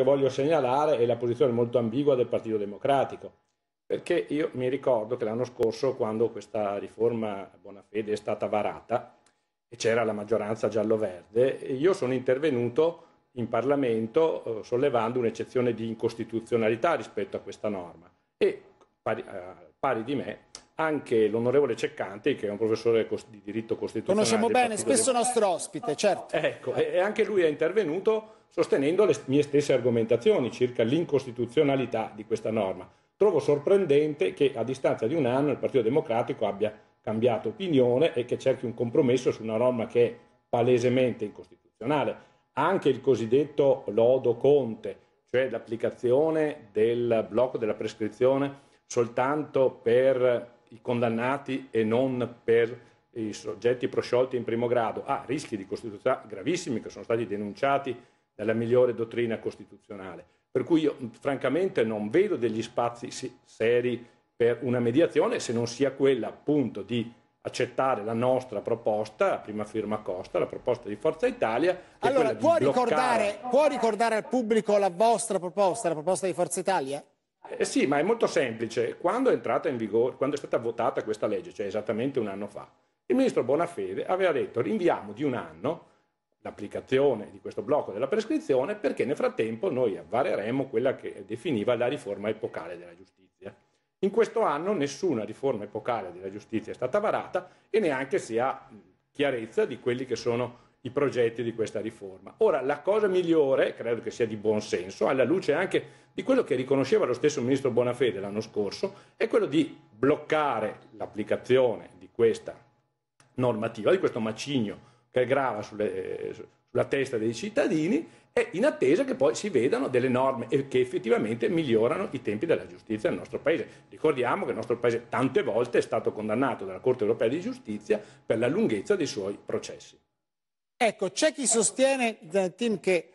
che voglio segnalare è la posizione molto ambigua del Partito Democratico, perché io mi ricordo che l'anno scorso, quando questa riforma buona fede è stata varata e c'era la maggioranza giallo-verde, io sono intervenuto in Parlamento eh, sollevando un'eccezione di incostituzionalità rispetto a questa norma e pari, eh, pari di me anche l'onorevole Ceccanti, che è un professore di diritto costituzionale. Conosciamo bene, spesso del... nostro ospite, certo. Ecco, e anche lui è intervenuto sostenendo le mie stesse argomentazioni circa l'incostituzionalità di questa norma. Trovo sorprendente che a distanza di un anno il Partito Democratico abbia cambiato opinione e che cerchi un compromesso su una norma che è palesemente incostituzionale. Anche il cosiddetto lodo Conte, cioè l'applicazione del blocco della prescrizione soltanto per i condannati e non per i soggetti prosciolti in primo grado ha ah, rischi di costituzionalità gravissimi che sono stati denunciati dalla migliore dottrina costituzionale. Per cui io francamente non vedo degli spazi seri per una mediazione se non sia quella appunto di accettare la nostra proposta, la prima firma Costa, la proposta di Forza Italia. Allora, può, bloccare... ricordare, può ricordare al pubblico la vostra proposta, la proposta di Forza Italia? Eh sì, ma è molto semplice. Quando è entrata in vigore, quando è stata votata questa legge, cioè esattamente un anno fa, il ministro Bonafede aveva detto rinviamo di un anno l'applicazione di questo blocco della prescrizione perché nel frattempo noi avvareremo quella che definiva la riforma epocale della giustizia. In questo anno nessuna riforma epocale della giustizia è stata varata e neanche si ha chiarezza di quelli che sono i progetti di questa riforma. Ora, la cosa migliore, credo che sia di buon senso, alla luce anche di quello che riconosceva lo stesso ministro Bonafede l'anno scorso, è quello di bloccare l'applicazione di questa normativa, di questo macigno che grava sulle, sulla testa dei cittadini e in attesa che poi si vedano delle norme che effettivamente migliorano i tempi della giustizia nel nostro Paese. Ricordiamo che il nostro Paese tante volte è stato condannato dalla Corte europea di giustizia per la lunghezza dei suoi processi. Ecco, c'è chi sostiene, eh, Tim, che